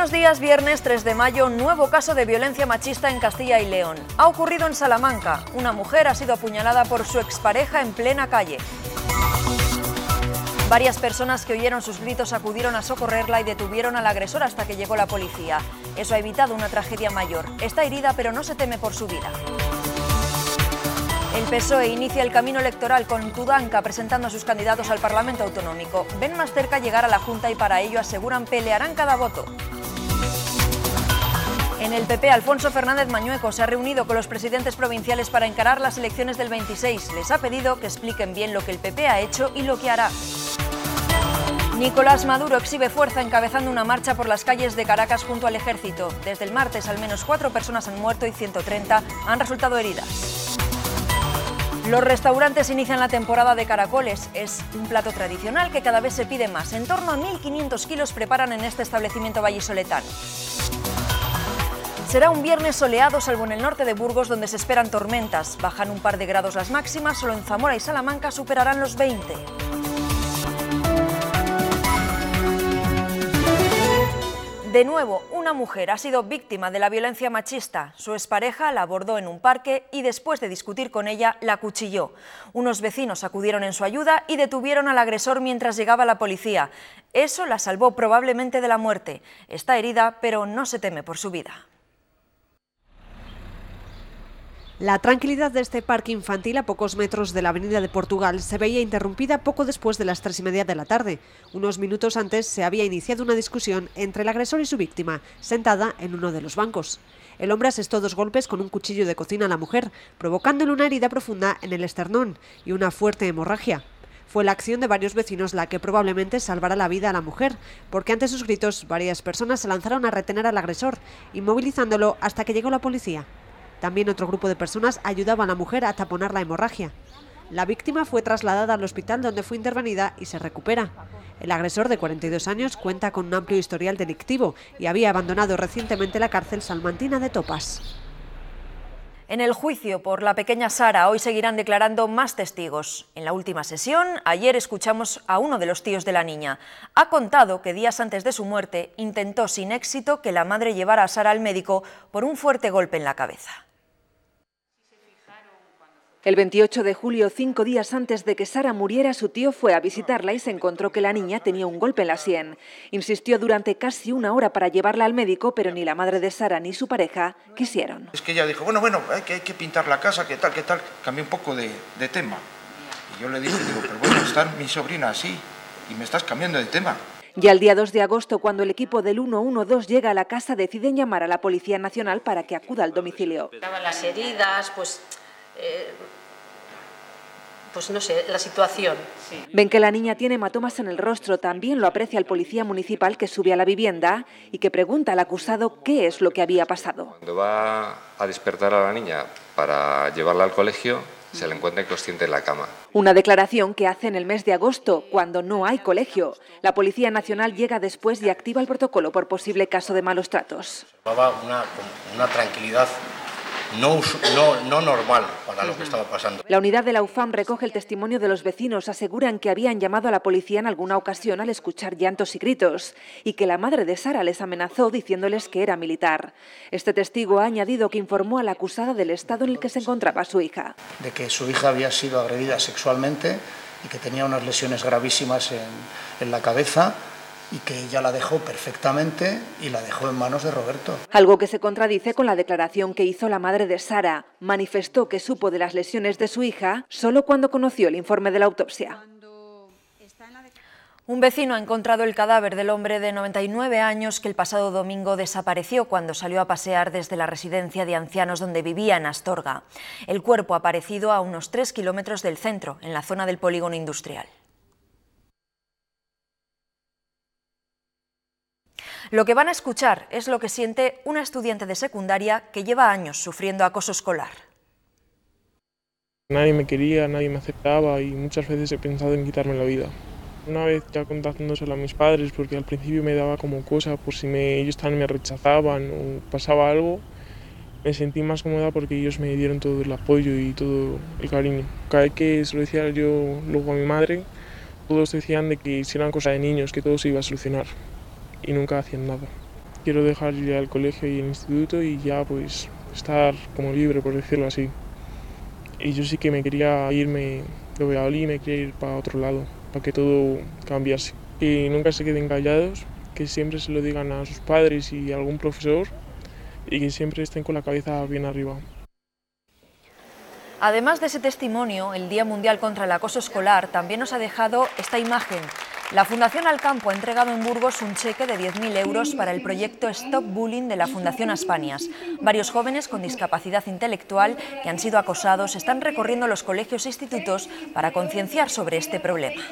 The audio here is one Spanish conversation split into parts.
Buenos días, viernes 3 de mayo, nuevo caso de violencia machista en Castilla y León. Ha ocurrido en Salamanca. Una mujer ha sido apuñalada por su expareja en plena calle. Varias personas que oyeron sus gritos acudieron a socorrerla y detuvieron al agresor hasta que llegó la policía. Eso ha evitado una tragedia mayor. Está herida, pero no se teme por su vida. El PSOE inicia el camino electoral con Tudanca presentando a sus candidatos al Parlamento Autonómico. Ven más cerca llegar a la Junta y para ello aseguran pelearán cada voto. En el PP, Alfonso Fernández Mañueco se ha reunido con los presidentes provinciales para encarar las elecciones del 26. Les ha pedido que expliquen bien lo que el PP ha hecho y lo que hará. Nicolás Maduro exhibe fuerza encabezando una marcha por las calles de Caracas junto al ejército. Desde el martes, al menos cuatro personas han muerto y 130 han resultado heridas. Los restaurantes inician la temporada de caracoles. Es un plato tradicional que cada vez se pide más. En torno a 1.500 kilos preparan en este establecimiento vallisoletano. Será un viernes soleado salvo en el norte de Burgos donde se esperan tormentas. Bajan un par de grados las máximas, solo en Zamora y Salamanca superarán los 20. De nuevo, una mujer ha sido víctima de la violencia machista. Su expareja la abordó en un parque y después de discutir con ella la cuchilló. Unos vecinos acudieron en su ayuda y detuvieron al agresor mientras llegaba la policía. Eso la salvó probablemente de la muerte. Está herida, pero no se teme por su vida. La tranquilidad de este parque infantil a pocos metros de la Avenida de Portugal se veía interrumpida poco después de las tres y media de la tarde. Unos minutos antes se había iniciado una discusión entre el agresor y su víctima, sentada en uno de los bancos. El hombre asestó dos golpes con un cuchillo de cocina a la mujer, provocándole una herida profunda en el esternón y una fuerte hemorragia. Fue la acción de varios vecinos la que probablemente salvará la vida a la mujer, porque ante sus gritos varias personas se lanzaron a retener al agresor, inmovilizándolo hasta que llegó la policía. También otro grupo de personas ayudaba a la mujer a taponar la hemorragia. La víctima fue trasladada al hospital donde fue intervenida y se recupera. El agresor de 42 años cuenta con un amplio historial delictivo y había abandonado recientemente la cárcel salmantina de Topas. En el juicio por la pequeña Sara hoy seguirán declarando más testigos. En la última sesión, ayer escuchamos a uno de los tíos de la niña. Ha contado que días antes de su muerte intentó sin éxito que la madre llevara a Sara al médico por un fuerte golpe en la cabeza. El 28 de julio, cinco días antes de que Sara muriera, su tío fue a visitarla y se encontró que la niña tenía un golpe en la sien. Insistió durante casi una hora para llevarla al médico, pero ni la madre de Sara ni su pareja quisieron. Es que ella dijo, bueno, bueno, hay que, hay que pintar la casa, qué tal, qué tal. Cambié un poco de, tema. Y yo le dije, digo, pero bueno, está mi sobrina así y me estás cambiando de tema. Y al día 2 de agosto, cuando el equipo del 112 llega a la casa, deciden llamar a la Policía Nacional para que acuda al domicilio. Estaban las heridas, pues eh, pues no sé, la situación. Ven que la niña tiene hematomas en el rostro, también lo aprecia el policía municipal que sube a la vivienda y que pregunta al acusado qué es lo que había pasado. Cuando va a despertar a la niña para llevarla al colegio, se la encuentra inconsciente en la cama. Una declaración que hace en el mes de agosto, cuando no hay colegio. La Policía Nacional llega después y activa el protocolo por posible caso de malos tratos. Una, una tranquilidad no, normal para lo que estaba pasando. La unidad de la UFAM recoge el testimonio de los vecinos. Aseguran que habían llamado a la policía en alguna ocasión al escuchar llantos y gritos y que la madre de Sara les amenazó diciéndoles que era militar. Este testigo ha añadido que informó a la acusada del estado en el que se encontraba su hija. De que su hija había sido agredida sexualmente y que tenía unas lesiones gravísimas en la cabeza y que ella la dejó perfectamente y la dejó en manos de Roberto. Algo que se contradice con la declaración que hizo la madre de Sara. Manifestó que supo de las lesiones de su hija solo cuando conoció el informe de la autopsia. Un vecino ha encontrado el cadáver del hombre de 99 años que el pasado domingo desapareció cuando salió a pasear desde la residencia de ancianos donde vivía en Astorga. El cuerpo ha aparecido a unos 3 kilómetros del centro, en la zona del polígono industrial. Lo que van a escuchar es lo que siente una estudiante de secundaria que lleva años sufriendo acoso escolar. Nadie me quería, nadie me aceptaba y muchas veces he pensado en quitarme la vida. Una vez ya contándoselo a mis padres, porque al principio me daba como cosa por si ellos también me rechazaban o pasaba algo, me sentí más cómoda porque ellos me dieron todo el apoyo y todo el cariño. Cada vez que se lo decía yo luego a mi madre, todos decían de que si eran cosa de niños, que todo se iba a solucionar y nunca hacían nada. Quiero dejar ya el colegio y el instituto y ya pues estar como libre, por decirlo así. Y yo sí que me quería irme de Valladolid y me quería ir para otro lado, para que todo cambiase. Y nunca se queden callados, que siempre se lo digan a sus padres y a algún profesor y que siempre estén con la cabeza bien arriba. Además de ese testimonio, el Día Mundial contra el Acoso Escolar también nos ha dejado esta imagen la Fundación Alcampo ha entregado en Burgos un cheque de 10.000 euros para el proyecto Stop Bullying de la Fundación Aspanias. Varios jóvenes con discapacidad intelectual que han sido acosados están recorriendo los colegios e institutos para concienciar sobre este problema.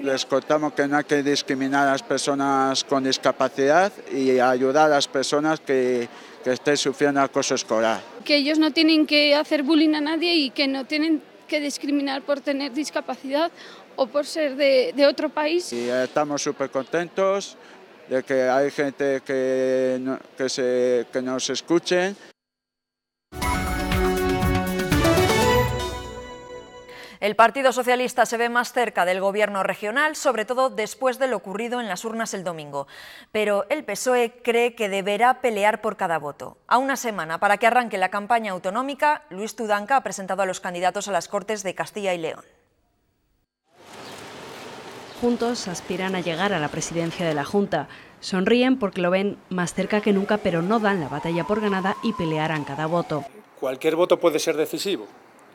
Les contamos que no hay que discriminar a las personas con discapacidad y ayudar a las personas que, que estén sufriendo acoso escolar. Que ellos no tienen que hacer bullying a nadie y que no tienen que discriminar por tener discapacidad o por ser de, otro país. Y eh, estamos súper contentos de que hay gente que, que, que nos escuche. El Partido Socialista se ve más cerca del gobierno regional, sobre todo después de lo ocurrido en las urnas el domingo. Pero el PSOE cree que deberá pelear por cada voto. A una semana para que arranque la campaña autonómica, Luis Tudanca ha presentado a los candidatos a las Cortes de Castilla y León. Juntos aspiran a llegar a la presidencia de la Junta. Sonríen porque lo ven más cerca que nunca, pero no dan la batalla por ganada y pelearán cada voto. Cualquier voto puede ser decisivo.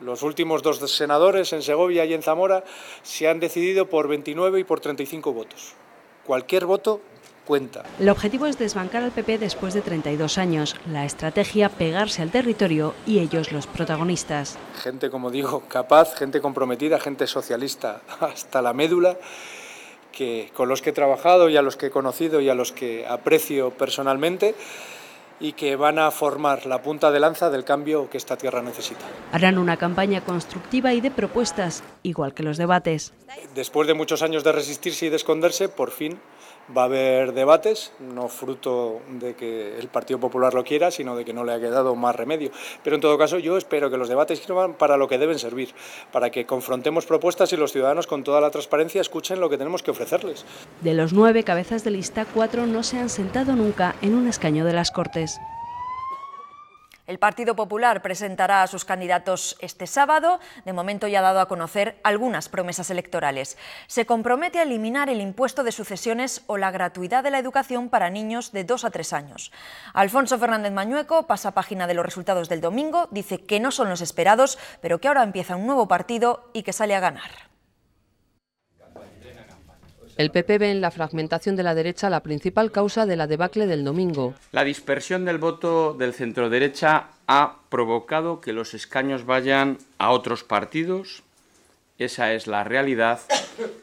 Los últimos dos senadores en Segovia y en Zamora se han decidido por 29 y por 35 votos. Cualquier voto cuenta. El objetivo es desbancar al PP después de 32 años. La estrategia pegarse al territorio y ellos los protagonistas. Gente, como digo, capaz, gente comprometida, gente socialista hasta la médula, que con los que he trabajado y a los que he conocido y a los que aprecio personalmente y que van a formar la punta de lanza del cambio que esta tierra necesita. Harán una campaña constructiva y de propuestas, igual que los debates. Después de muchos años de resistirse y de esconderse, por fin Va a haber debates, no fruto de que el Partido Popular lo quiera, sino de que no le ha quedado más remedio. Pero en todo caso, yo espero que los debates sirvan para lo que deben servir, para que confrontemos propuestas y los ciudadanos con toda la transparencia escuchen lo que tenemos que ofrecerles. De los nueve cabezas de lista, cuatro no se han sentado nunca en un escaño de las Cortes. El Partido Popular presentará a sus candidatos este sábado. De momento ya ha dado a conocer algunas promesas electorales. Se compromete a eliminar el impuesto de sucesiones o la gratuidad de la educación para niños de 2 a 3 años. Alfonso Fernández Mañueco pasa página de los resultados del domingo, dice que no son los esperados, pero que ahora empieza un nuevo partido y que sale a ganar. El PP ve en la fragmentación de la derecha la principal causa de la debacle del domingo. La dispersión del voto del centro-derecha... ha provocado que los escaños vayan a otros partidos. Esa es la realidad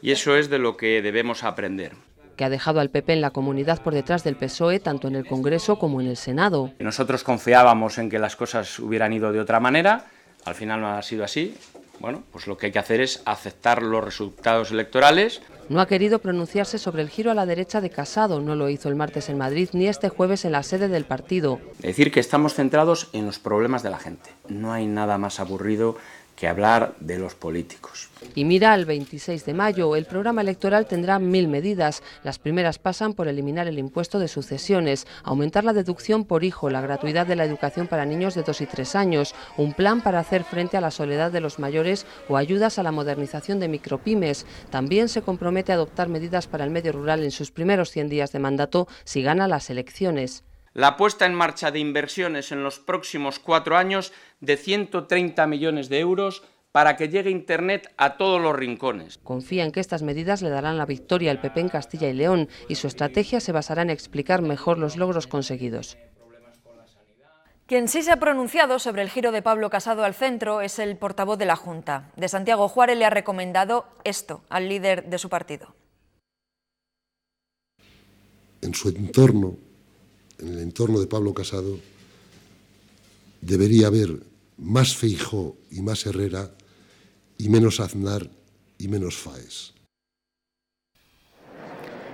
y eso es de lo que debemos aprender que ha dejado al PP en la comunidad por detrás del PSOE, tanto en el Congreso como en el Senado. Nosotros confiábamos en que las cosas hubieran ido de otra manera, al final no ha sido así. Bueno, pues lo que hay que hacer es aceptar los resultados electorales no ha querido pronunciarse sobre el giro a la derecha de Casado, no lo hizo el martes en Madrid ni este jueves en la sede del partido. Decir que estamos centrados en los problemas de la gente. No hay nada más aburrido que hablar de los políticos. Y mira, el 26 de mayo el programa electoral tendrá mil medidas. Las primeras pasan por eliminar el impuesto de sucesiones, aumentar la deducción por hijo, la gratuidad de la educación para niños de 2 y 3 años, un plan para hacer frente a la soledad de los mayores o ayudas a la modernización de micropymes. También se compromete a adoptar medidas para el medio rural en sus primeros 100 días de mandato si gana las elecciones la puesta en marcha de inversiones en los próximos cuatro años de 130 millones de euros para que llegue Internet a todos los rincones. Confía en que estas medidas le darán la victoria al PP en Castilla y León y su estrategia se basará en explicar mejor los logros conseguidos. Quien sí se ha pronunciado sobre el giro de Pablo Casado al centro es el portavoz de la Junta. De Santiago Juárez le ha recomendado esto al líder de su partido. En su entorno en el entorno de Pablo Casado, debería haber más Feijo y más Herrera y menos Aznar y menos Faes.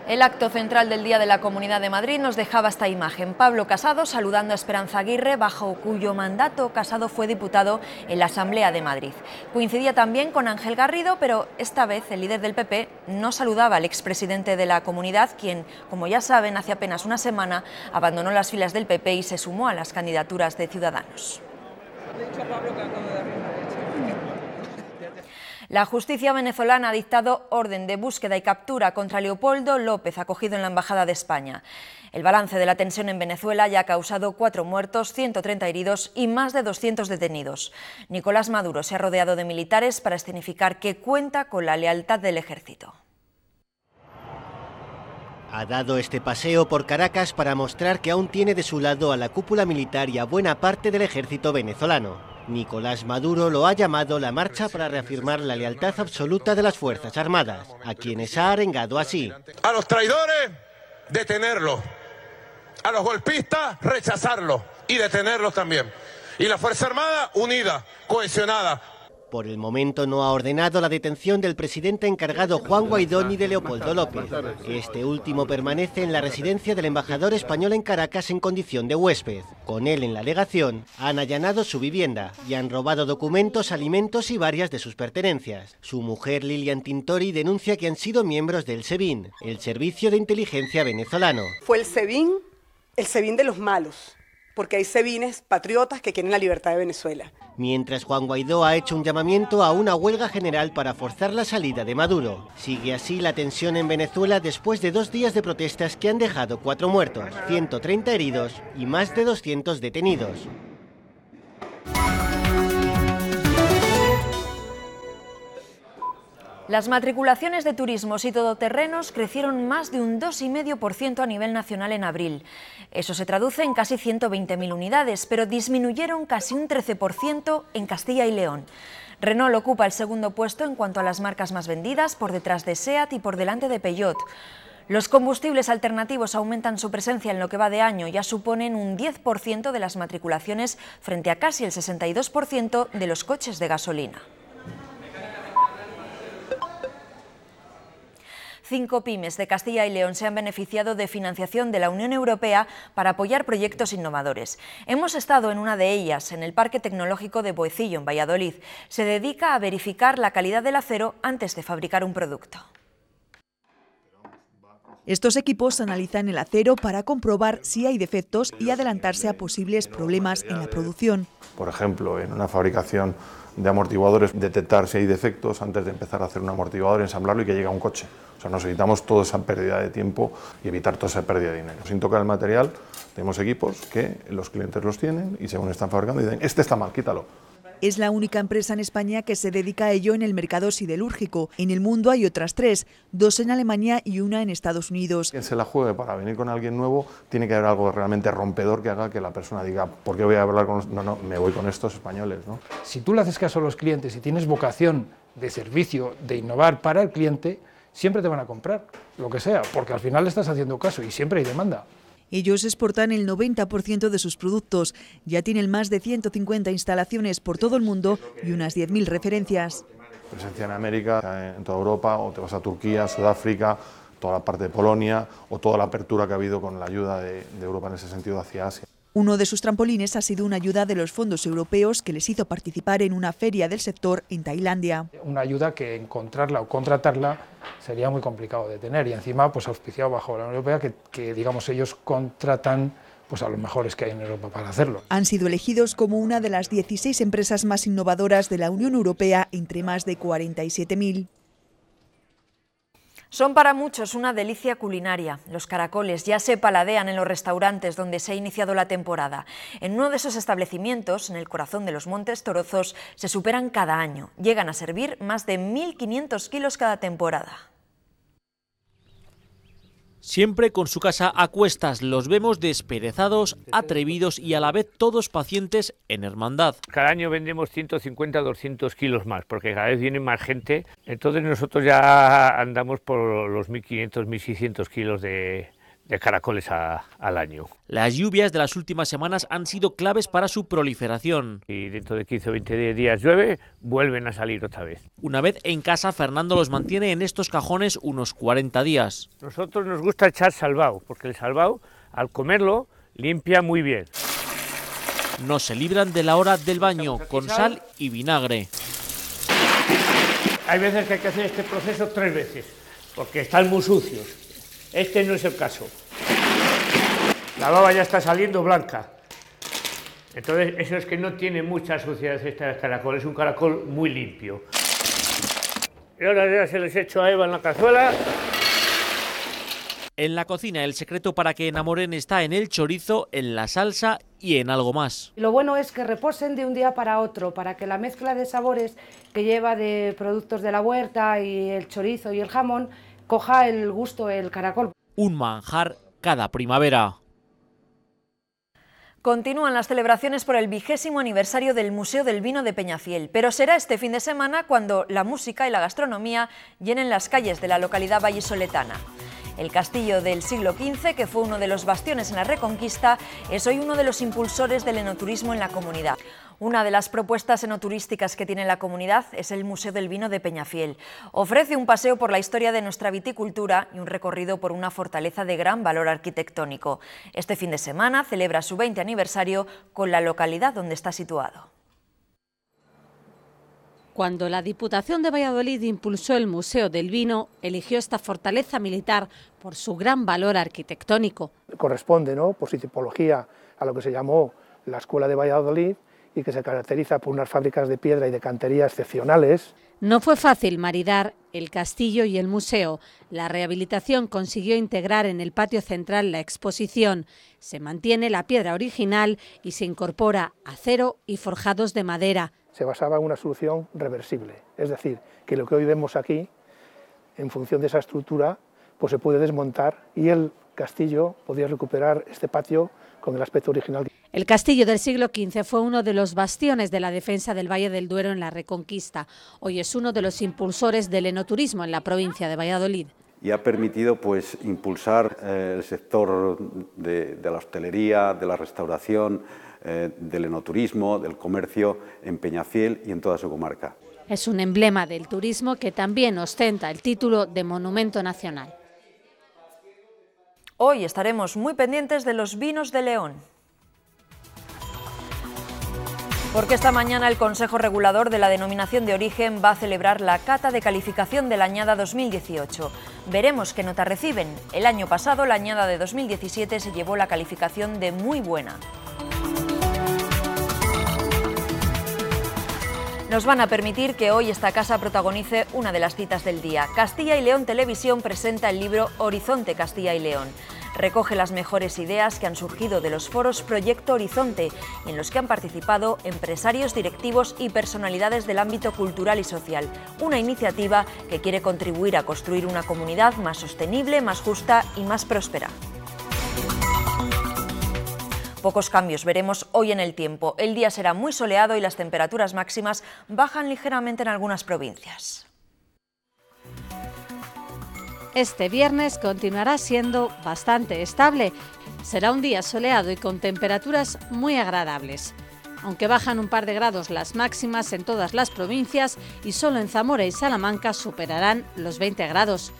El acto central del Día de la Comunidad de Madrid nos dejaba esta imagen. Pablo Casado saludando a Esperanza Aguirre, bajo cuyo mandato Casado fue diputado en la Asamblea de Madrid. Coincidía también con Ángel Garrido, pero esta vez el líder del PP no saludaba al expresidente de la comunidad, quien, como ya saben, hace apenas una semana abandonó las filas del PP y se sumó a las candidaturas de Ciudadanos. La justicia venezolana ha dictado orden de búsqueda y captura contra Leopoldo López, acogido en la Embajada de España. El balance de la tensión en Venezuela ya ha causado cuatro muertos, 130 heridos y más de 200 detenidos. Nicolás Maduro se ha rodeado de militares para escenificar que cuenta con la lealtad del ejército. Ha dado este paseo por Caracas para mostrar que aún tiene de su lado a la cúpula militar y a buena parte del ejército venezolano. Nicolás Maduro lo ha llamado la marcha para reafirmar la lealtad absoluta de las Fuerzas Armadas, a quienes ha arengado así. A los traidores, detenerlos. A los golpistas, rechazarlos y detenerlos también. Y la Fuerza Armada unida, cohesionada, por el momento no ha ordenado la detención del presidente encargado Juan Guaidó ni de Leopoldo López. Este último permanece en la residencia del embajador español en Caracas en condición de huésped. Con él en la legación han allanado su vivienda y han robado documentos, alimentos y varias de sus pertenencias. Su mujer Lilian Tintori denuncia que han sido miembros del SEBIN, el Servicio de Inteligencia Venezolano. Fue el SEBIN, el SEBIN de los malos porque hay sevines patriotas que quieren la libertad de Venezuela. Mientras Juan Guaidó ha hecho un llamamiento a una huelga general para forzar la salida de Maduro. Sigue así la tensión en Venezuela después de dos días de protestas que han dejado cuatro muertos, 130 heridos y más de 200 detenidos. Las matriculaciones de turismos y todoterrenos crecieron más de un 2,5% a nivel nacional en abril. Eso se traduce en casi 120.000 unidades, pero disminuyeron casi un 13% en Castilla y León. Renault ocupa el segundo puesto en cuanto a las marcas más vendidas, por detrás de SEAT y por delante de Peugeot. Los combustibles alternativos aumentan su presencia en lo que va de año, ya suponen un 10% de las matriculaciones frente a casi el 62% de los coches de gasolina. Cinco pymes de Castilla y León se han beneficiado de financiación de la Unión Europea para apoyar proyectos innovadores. Hemos estado en una de ellas, en el Parque Tecnológico de Boecillo, en Valladolid. Se dedica a verificar la calidad del acero antes de fabricar un producto. Estos equipos analizan el acero para comprobar si hay defectos y adelantarse a posibles problemas en la producción. Por ejemplo, en una fabricación de amortiguadores, detectar si hay defectos antes de empezar a hacer un amortiguador, ensamblarlo y que llegue a un coche. O sea, nos evitamos toda esa pérdida de tiempo y evitar toda esa pérdida de dinero. Sin tocar el material, tenemos equipos que los clientes los tienen y según están fabricando, dicen, este está mal, quítalo es la única empresa en España que se dedica a ello en el mercado siderúrgico. En el mundo hay otras tres, dos en Alemania y una en Estados Unidos. Quien se la juegue para venir con alguien nuevo, tiene que haber algo realmente rompedor que haga que la persona diga, ¿por qué voy a hablar con.? No, no, me voy con estos españoles. ¿no? Si tú le haces caso a los clientes y tienes vocación de servicio, de innovar para el cliente, siempre te van a comprar, lo que sea, porque al final le estás haciendo caso y siempre hay demanda. Ellos exportan el 90% de sus productos. Ya tienen más de 150 instalaciones por todo el mundo y unas 10.000 referencias. Presencia en América, en toda Europa, o te vas a Turquía, Sudáfrica, toda la parte de Polonia o toda la apertura que ha habido con la ayuda de, de Europa en ese sentido hacia Asia. Uno de sus trampolines ha sido una ayuda de los fondos europeos que les hizo participar en una feria del sector en Tailandia. Una ayuda que encontrarla o contratarla sería muy complicado de tener y encima pues auspiciado bajo la Unión Europea que, digamos ellos contratan pues a los mejores que hay en Europa para hacerlo. Han sido elegidos como una de las 16 empresas más innovadoras de la Unión Europea entre más de 47.000. Son para muchos una delicia culinaria. Los caracoles ya se paladean en los restaurantes donde se ha iniciado la temporada. En uno de esos establecimientos, en el corazón de los Montes Torozos, se superan cada año. Llegan a servir más de 1.500 kilos cada temporada. Siempre con su casa a cuestas, los vemos desperezados, atrevidos y a la vez todos pacientes en hermandad. Cada año vendemos 150, 200 kilos más, porque cada vez viene más gente. Entonces nosotros ya andamos por los 1.500, 1.600 kilos de, de caracoles al año. Las lluvias de las últimas semanas han sido claves para su proliferación. Y dentro de 15 o 20 días llueve, vuelven a salir otra vez. Una vez en casa, Fernando los mantiene en estos cajones unos 40 días. Nosotros nos gusta echar salvado, porque el salvado, al comerlo, limpia muy bien. No se libran de la hora del baño con sal y vinagre. Hay veces que hay que hacer este proceso tres veces, porque están muy sucios. Este no es el caso. La baba ya está saliendo blanca. Entonces, eso es que no tiene mucha suciedad este caracol, es un caracol muy limpio. Y ahora ya se les echo a Eva en la cazuela. En la cocina el secreto para que enamoren está en el chorizo, en la salsa y en algo más. Lo bueno es que reposen de un día para otro, para que la mezcla de sabores que lleva de productos de la huerta y el chorizo y el jamón coja el gusto el caracol. Un manjar cada primavera. Continúan las celebraciones por el vigésimo aniversario del Museo del Vino de Peñafiel, pero será este fin de semana cuando la música y la gastronomía llenen las calles de la localidad vallesoletana. El castillo del siglo XV, que fue uno de los bastiones en la Reconquista, es hoy uno de los impulsores del enoturismo en la comunidad. Una de las propuestas enoturísticas que tiene la comunidad es el Museo del Vino de Peñafiel. Ofrece un paseo por la historia de nuestra viticultura y un recorrido por una fortaleza de gran valor arquitectónico. Este fin de semana celebra su 20 aniversario con la localidad donde está situado. Cuando la Diputación de Valladolid impulsó el Museo del Vino, eligió esta fortaleza militar por su gran valor arquitectónico. Corresponde, ¿no? por su tipología, a lo que se llamó la Escuela de Valladolid, y que se caracteriza por unas fábricas de piedra y de cantería excepcionales. No fue fácil maridar el castillo y el museo. La rehabilitación consiguió integrar en el patio central la exposición. Se mantiene la piedra original y se incorpora acero y forjados de madera. Se basaba en una solución reversible, es decir, que lo que hoy vemos aquí, en función de esa estructura, pues se puede desmontar y el castillo podía recuperar este patio con el aspecto original. El castillo del siglo XV fue uno de los bastiones de la defensa del Valle del Duero en la Reconquista. Hoy es uno de los impulsores del enoturismo en la provincia de Valladolid. Y ha permitido pues, impulsar eh, el sector de, la hostelería, de la restauración, eh, del enoturismo, del comercio en Peñafiel y en toda su comarca. Es un emblema del turismo que también ostenta el título de Monumento Nacional. Hoy estaremos muy pendientes de los vinos de León. Porque esta mañana el Consejo Regulador de la Denominación de Origen va a celebrar la cata de calificación de la añada 2018. Veremos qué nota reciben. El año pasado la añada de 2017 se llevó la calificación de muy buena. nos van a permitir que hoy esta casa protagonice una de las citas del día. Castilla y León Televisión presenta el libro Horizonte Castilla y León. Recoge las mejores ideas que han surgido de los foros Proyecto Horizonte, en los que han participado empresarios, directivos y personalidades del ámbito cultural y social. Una iniciativa que quiere contribuir a construir una comunidad más sostenible, más justa y más próspera. Pocos cambios veremos hoy en el tiempo. El día será muy soleado y las temperaturas máximas bajan ligeramente en algunas provincias. Este viernes continuará siendo bastante estable. Será un día soleado y con temperaturas muy agradables. Aunque bajan un par de grados las máximas en todas las provincias y solo en Zamora y Salamanca superarán los 20 grados.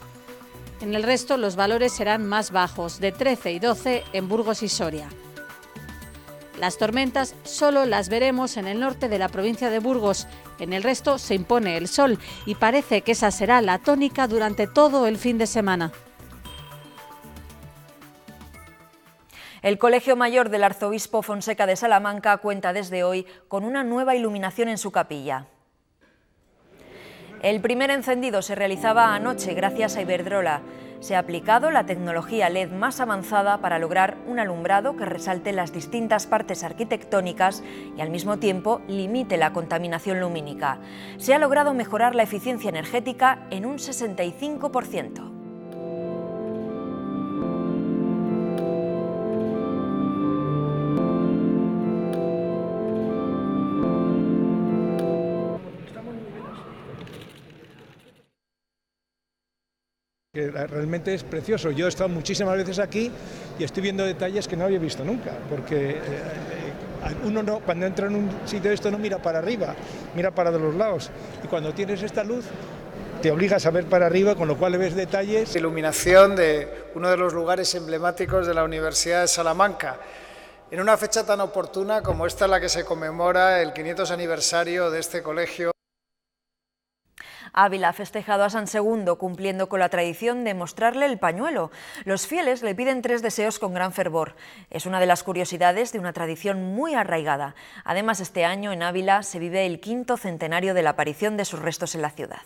En el resto los valores serán más bajos, de 13 y 12 en Burgos y Soria. Las tormentas solo las veremos en el norte de la provincia de Burgos. En el resto se impone el sol y parece que esa será la tónica durante todo el fin de semana. El Colegio Mayor del Arzobispo Fonseca de Salamanca cuenta desde hoy con una nueva iluminación en su capilla. El primer encendido se realizaba anoche gracias a Iberdrola se ha aplicado la tecnología LED más avanzada para lograr un alumbrado que resalte las distintas partes arquitectónicas y al mismo tiempo limite la contaminación lumínica. Se ha logrado mejorar la eficiencia energética en un 65%. realmente es precioso. Yo he estado muchísimas veces aquí y estoy viendo detalles que no había visto nunca, porque eh, eh, uno no, cuando entra en un sitio de esto no mira para arriba, mira para de los lados. Y cuando tienes esta luz, te obligas a ver para arriba, con lo cual ves detalles. Iluminación de uno de los lugares emblemáticos de la Universidad de Salamanca. En una fecha tan oportuna como esta, en la que se conmemora el 500 aniversario de este colegio. Ávila ha festejado a San Segundo cumpliendo con la tradición de mostrarle el pañuelo. Los fieles le piden tres deseos con gran fervor. Es una de las curiosidades de una tradición muy arraigada. Además, este año en Ávila se vive el quinto centenario de la aparición de sus restos en la ciudad.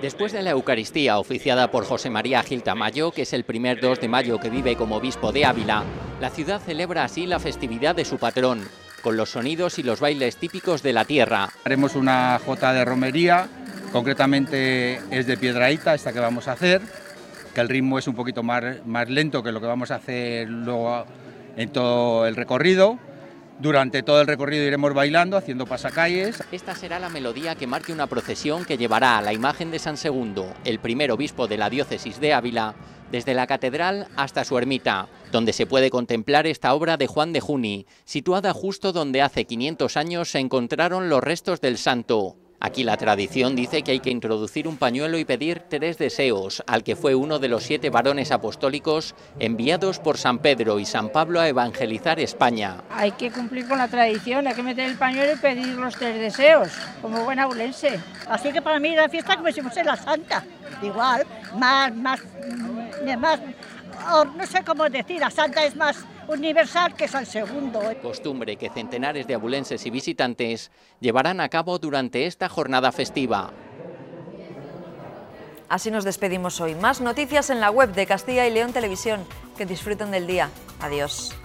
Después de la Eucaristía oficiada por José María Gil Tamayo, que es el primer 2 de mayo que vive como obispo de Ávila, la ciudad celebra así la festividad de su patrón, con los sonidos y los bailes típicos de la tierra. Haremos una jota de romería, concretamente es de piedraíta esta que vamos a hacer, que el ritmo es un poquito más, más lento que lo que vamos a hacer luego en todo el recorrido. Durante todo el recorrido iremos bailando, haciendo pasacalles. Esta será la melodía que marque una procesión que llevará a la imagen de San Segundo, el primer obispo de la diócesis de Ávila, desde la catedral hasta su ermita, donde se puede contemplar esta obra de Juan de Juni, situada justo donde hace 500 años se encontraron los restos del santo. Aquí la tradición dice que hay que introducir un pañuelo y pedir tres deseos, al que fue uno de los siete varones apostólicos enviados por San Pedro y San Pablo a evangelizar España. Hay que cumplir con la tradición, hay que meter el pañuelo y pedir los tres deseos, como buen abulense. Así que para mí la fiesta como si fuese la santa. Igual, más, más, mm, más no sé cómo decir, a Santa es más universal que San Segundo. Costumbre que centenares de abulenses y visitantes llevarán a cabo durante esta jornada festiva. Así nos despedimos hoy. Más noticias en la web de Castilla y León Televisión. Que disfruten del día. Adiós.